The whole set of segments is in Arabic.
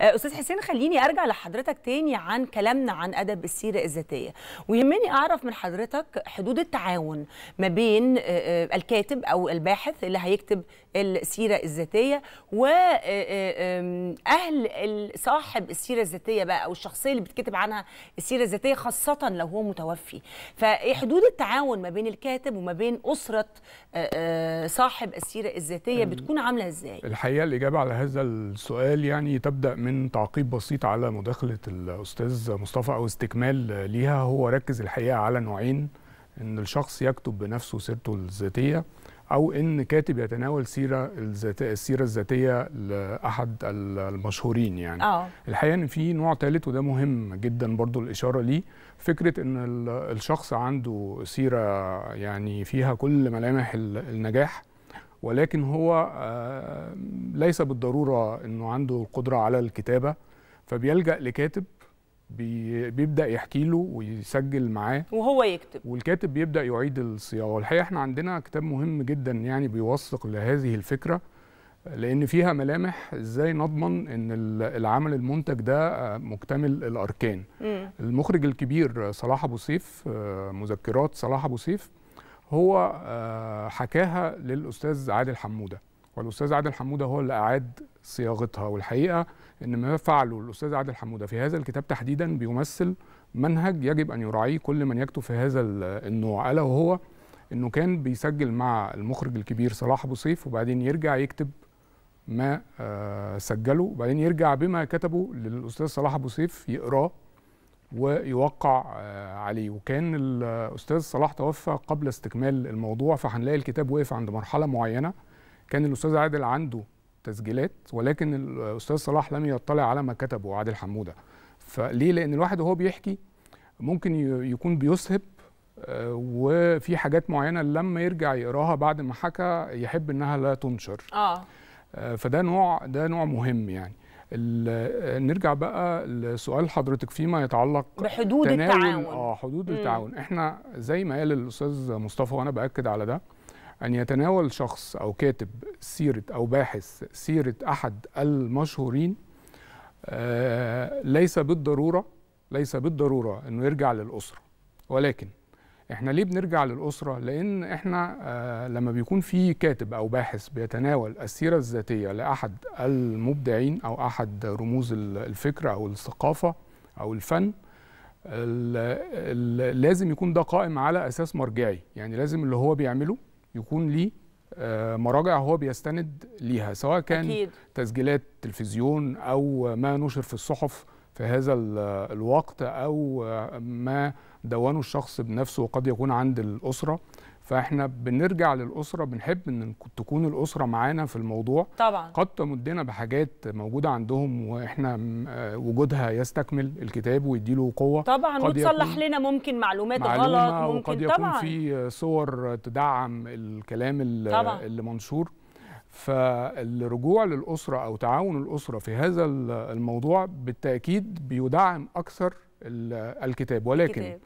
آه، استاذ حسين خليني ارجع لحضرتك تاني عن كلامنا عن ادب السيره الذاتيه ويهمني اعرف من حضرتك حدود التعاون ما بين آه، آه، الكاتب او الباحث اللي هيكتب السيره الذاتيه واهل آه، آه، صاحب السيره الذاتيه بقى او الشخصيه اللي بتكتب عنها السيره الذاتيه خاصه لو هو متوفي فحدود التعاون ما بين الكاتب وما بين اسره آه، صاحب السيره الذاتيه بتكون عامله ازاي الحقيقه الاجابه على هذا السؤال يعني تبدا من تعقيب بسيط على مداخله الاستاذ مصطفى او استكمال ليها هو ركز الحقيقه على نوعين ان الشخص يكتب بنفسه سيرته الذاتيه او ان كاتب يتناول سيره الذاتيه السيره الذاتيه لاحد المشهورين يعني أوه. الحقيقه ان في نوع ثالث وده مهم جدا برضو الاشاره ليه فكره ان الشخص عنده سيره يعني فيها كل ملامح النجاح ولكن هو آه، ليس بالضروره انه عنده القدره على الكتابه فبيلجا لكاتب بيبدا يحكي له ويسجل معاه وهو يكتب والكاتب بيبدا يعيد الصياغه والحقيقه احنا عندنا كتاب مهم جدا يعني بيوثق لهذه الفكره لان فيها ملامح ازاي نضمن ان العمل المنتج ده مكتمل الاركان مم. المخرج الكبير صلاح ابو سيف مذكرات صلاح ابو سيف هو آه، حكاها للاستاذ عادل حموده والاستاذ عادل حموده هو اللي اعاد صياغتها والحقيقه ان ما فعله الاستاذ عادل حموده في هذا الكتاب تحديدا بيمثل منهج يجب ان يراعيه كل من يكتب في هذا النوع الا وهو انه كان بيسجل مع المخرج الكبير صلاح ابو سيف وبعدين يرجع يكتب ما آه، سجله وبعدين يرجع بما كتبه للاستاذ صلاح ابو سيف يقراه ويوقع آه، عليه وكان الاستاذ آه، صلاح توفى قبل استكمال الموضوع فهنلاقي الكتاب وقف عند مرحله معينه كان الاستاذ عادل عنده تسجيلات ولكن الاستاذ صلاح لم يطلع على ما كتبه عادل حموده فليه لان الواحد وهو بيحكي ممكن يكون بيسهب آه، وفي حاجات معينه لما يرجع يقراها بعد ما حكى يحب انها لا تنشر آه. اه فده نوع ده نوع مهم يعني نرجع بقى لسؤال حضرتك فيما يتعلق بحدود التعاون اه حدود التعاون احنا زي ما قال الاستاذ مصطفى وانا باكد على ده أن يتناول شخص أو كاتب سيرة أو باحث سيرة أحد المشهورين آه، ليس بالضرورة ليس بالضرورة أنه يرجع للأسرة ولكن احنا ليه بنرجع للأسرة؟ لأن احنا آه، لما بيكون في كاتب أو باحث بيتناول السيرة الذاتية لأحد المبدعين أو أحد رموز الفكر أو الثقافة أو الفن لازم يكون ده قائم على أساس مرجعي يعني لازم اللي هو بيعمله يكون ليه آه، مراجع هو بيستند ليها سواء كان أكيد. تسجيلات تلفزيون او ما نشر في الصحف في هذا آه، الوقت او آه، ما دونه الشخص بنفسه وقد يكون عند الاسره فاحنا بنرجع للاسره بنحب ان تكون الاسره معانا في الموضوع طبعا قد تمدنا بحاجات موجوده عندهم واحنا آه، وجودها يستكمل الكتاب ويديله قوه طبعا وتصلح لنا ممكن معلومات غلط ممكن وقد طبعا وقد يكون في صور تدعم الكلام طبعا. اللي منشور فالرجوع للاسره او تعاون الاسره في هذا الموضوع بالتاكيد بيدعم اكثر الكتاب ولكن الكتاب.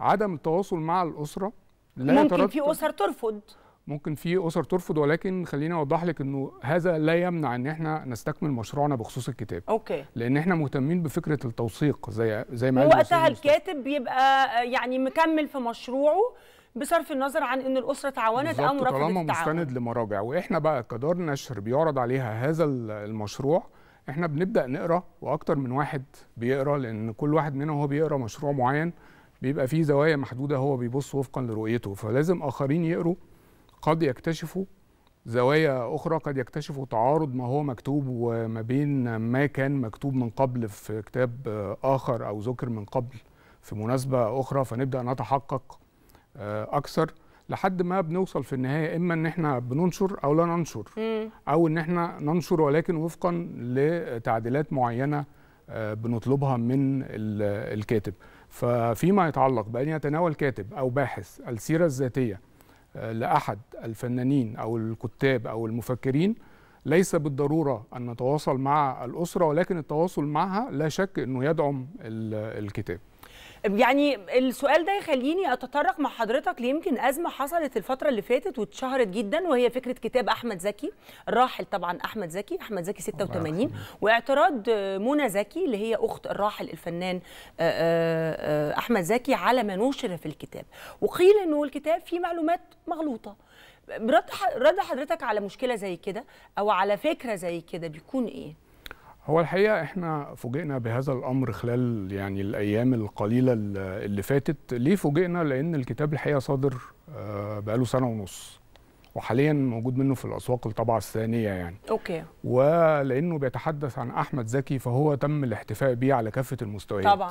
عدم التواصل مع الاسره ممكن في اسر ترفض ممكن في اسر ترفض ولكن خليني اوضح لك انه هذا لا يمنع ان احنا نستكمل مشروعنا بخصوص الكتاب اوكي لان احنا مهتمين بفكره التوثيق زي زي ما وقتها الكاتب بيبقى آه، يعني مكمل في مشروعه بصرف النظر عن ان الاسره تعاونت او رفضت طالما مستند لمراجع واحنا بقى كدار نشر بيعرض عليها هذا المشروع احنا بنبدا نقرا واكتر من واحد بيقرا لان كل واحد منهم هو بيقرا مشروع معين بيبقى في زوايا محدوده هو بيبص وفقا لرؤيته فلازم اخرين يقروا قد يكتشفوا زوايا اخرى قد يكتشفوا تعارض ما هو مكتوب وما بين ما كان مكتوب من قبل في كتاب اخر او ذكر من قبل في مناسبه اخرى فنبدا نتحقق آه، اكثر لحد ما بنوصل في النهايه اما ان احنا بننشر او لا ننشر او ان احنا ننشر ولكن وفقا لتعديلات معينه آه، بنطلبها من الكاتب ففيما يتعلق بأن يتناول كاتب أو باحث السيرة الذاتية آه، لأحد الفنانين أو الكتاب أو المفكرين ليس بالضرورة أن نتواصل مع الأسرة ولكن التواصل معها لا شك أنه يدعم الكتاب يعني السؤال ده يخليني اتطرق مع حضرتك ليمكن ازمه حصلت الفتره اللي فاتت واتشهرت جدا وهي فكره كتاب احمد زكي الراحل طبعا احمد زكي احمد زكي 86 واعتراض منى زكي اللي هي اخت الراحل الفنان آه، آه، آه، احمد زكي على ما نشر في الكتاب وقيل انه الكتاب فيه معلومات مغلوطه رد حضرتك على مشكله زي كده او على فكره زي كده بيكون ايه هو الحقيقه احنا فوجئنا بهذا الامر خلال يعني الايام القليله اللي فاتت ليه فوجئنا لان الكتاب الحقيقه صادر آه، بقاله سنه ونص وحاليا موجود منه في الاسواق الطبعه الثانيه يعني اوكي ولانه بيتحدث عن احمد زكي فهو تم الاحتفاء بيه على كافه المستويات طبعا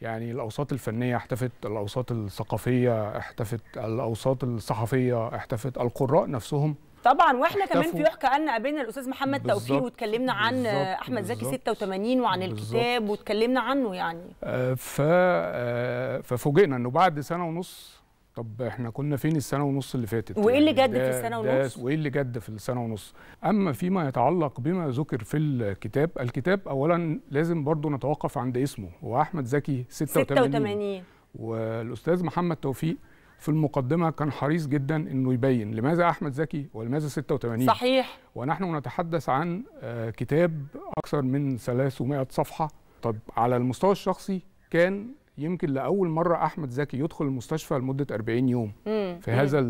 يعني الاوساط الفنيه احتفت الاوساط الثقافيه احتفت الاوساط الصحفيه احتفت القراء نفسهم طبعا واحنا كمان في يحكى أن قابلنا الاستاذ محمد توفيق واتكلمنا عن احمد زكي 86 وعن الكتاب واتكلمنا عنه يعني آه، ف آه، ففوجئنا انه بعد سنه ونص طب احنا كنا فين السنه ونص اللي فاتت وايه اللي يعني جد في السنه ونص وايه اللي جد في السنه ونص اما فيما يتعلق بما ذكر في الكتاب الكتاب اولا لازم برضو نتوقف عند اسمه هو احمد زكي 86 86 والاستاذ محمد توفيق في المقدمه كان حريص جدا انه يبين لماذا احمد زكي ولماذا 86 صحيح ونحن نتحدث عن آه، كتاب اكثر من 300 صفحه طب على المستوى الشخصي كان يمكن لاول مره احمد زكي يدخل المستشفى لمده 40 يوم في هذا آه،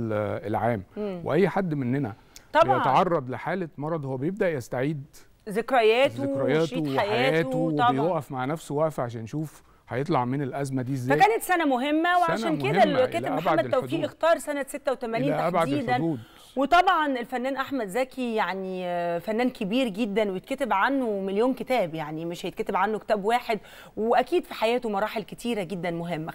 العام مم. واي حد مننا طبعا بيتعرض لحاله مرض هو بيبدا يستعيد ذكرياته ذكرياته وحياته, وحياته طبعا. بيوقف مع نفسه واقف عشان يشوف هيطلع من الازمه دي ازاي فكانت سنه مهمه وعشان كده الكاتب محمد توفيق اختار سنه 86 تحديدا وطبعا الفنان احمد زكي يعني آه، فنان كبير جدا ويتكتب عنه مليون كتاب يعني مش هيتكتب عنه كتاب واحد واكيد في حياته مراحل كتيره جدا مهمه